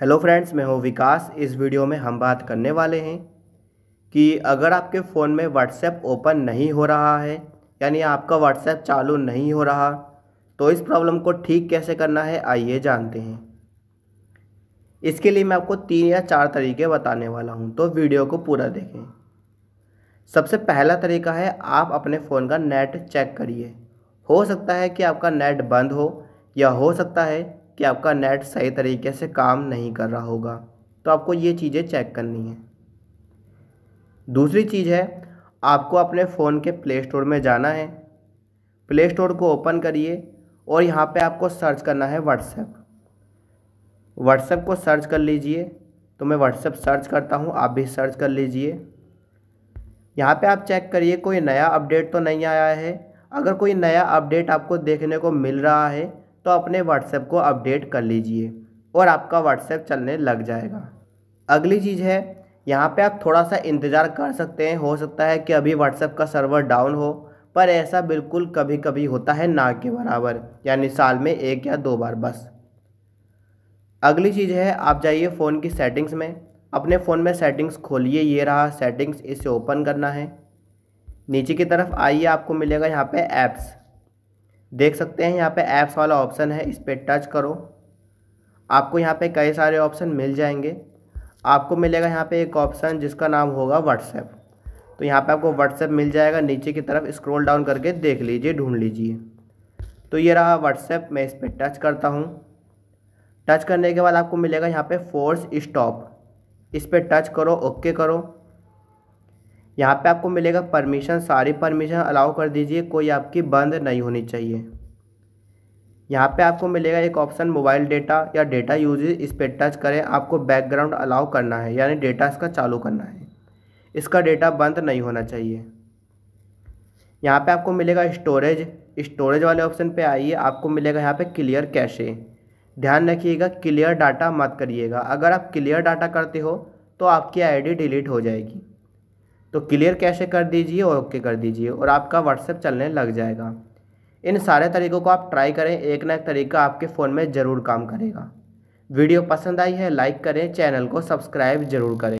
hello friends मैं हूं विकास इस वीडियो में हम बात करने वाले हैं कि अगर आपके फ़ोन में व्हाट्सएप ओपन नहीं हो रहा है यानी आपका व्हाट्सएप चालू नहीं हो रहा तो इस प्रॉब्लम को ठीक कैसे करना है आइए जानते हैं इसके लिए मैं आपको तीन या चार तरीके बताने वाला हूं तो वीडियो को पूरा देखें सबसे पहला तरीका है आप अपने फ़ोन का नेट चेक करिए हो सकता है कि आपका नेट बंद हो या हो सकता है कि आपका नेट सही तरीके से काम नहीं कर रहा होगा तो आपको ये चीज़ें चेक करनी है दूसरी चीज़ है आपको अपने फ़ोन के प्ले स्टोर में जाना है प्ले स्टोर को ओपन करिए और यहाँ पे आपको सर्च करना है व्हाट्सएप व्हाट्सएप को सर्च कर लीजिए तो मैं व्हाट्सएप सर्च करता हूँ आप भी सर्च कर लीजिए यहाँ पे आप चेक करिए कोई नया अपडेट तो नहीं आया है अगर कोई नया अपडेट आपको देखने को मिल रहा है तो अपने व्हाट्सएप को अपडेट कर लीजिए और आपका व्हाट्सएप चलने लग जाएगा अगली चीज़ है यहाँ पे आप थोड़ा सा इंतज़ार कर सकते हैं हो सकता है कि अभी व्हाट्सएप का सर्वर डाउन हो पर ऐसा बिल्कुल कभी कभी होता है ना के बराबर यानी साल में एक या दो बार बस अगली चीज़ है आप जाइए फ़ोन की सेटिंग्स में अपने फ़ोन में सेटिंग्स खोलिए ये रहा सेटिंग्स इसे ओपन करना है नीचे की तरफ आइए आपको मिलेगा यहाँ पे ऐप्स देख सकते हैं यहाँ पे ऐप्स वाला ऑप्शन है इस पर टच करो आपको यहाँ पे कई सारे ऑप्शन मिल जाएंगे आपको मिलेगा यहाँ पे एक ऑप्शन जिसका नाम होगा व्हाट्सएप तो यहाँ पे आपको व्हाट्सएप मिल जाएगा नीचे की तरफ स्क्रॉल डाउन करके देख लीजिए ढूंढ लीजिए तो ये रहा व्हाट्सएप मैं इस पर टच करता हूँ टच करने के बाद आपको मिलेगा यहाँ पर फोर्स स्टॉप इस पर टच करो ओके करो यहाँ पे आपको मिलेगा परमिशन सारी परमिशन अलाउ कर दीजिए कोई आपकी बंद नहीं होनी चाहिए यहाँ पे आपको मिलेगा एक ऑप्शन मोबाइल डेटा या डेटा यूजेज इस पर टच करें आपको बैकग्राउंड अलाउ करना है यानी डेटा इसका चालू करना है इसका डेटा बंद नहीं होना चाहिए यहाँ पे आपको मिलेगा स्टोरेज स्टोरेज वाले ऑप्शन पे आइए आपको मिलेगा यहाँ पे क्लियर कैशे ध्यान रखिएगा क्लियर डाटा मत करिएगा अगर आप क्लियर डाटा करते हो तो आपकी आईडी डिलीट हो जाएगी तो क्लियर कैसे कर दीजिए और ओके कर दीजिए और आपका व्हाट्सएप चलने लग जाएगा इन सारे तरीक़ों को आप ट्राई करें एक ना एक तरीका आपके फ़ोन में ज़रूर काम करेगा वीडियो पसंद आई है लाइक करें चैनल को सब्सक्राइब ज़रूर करें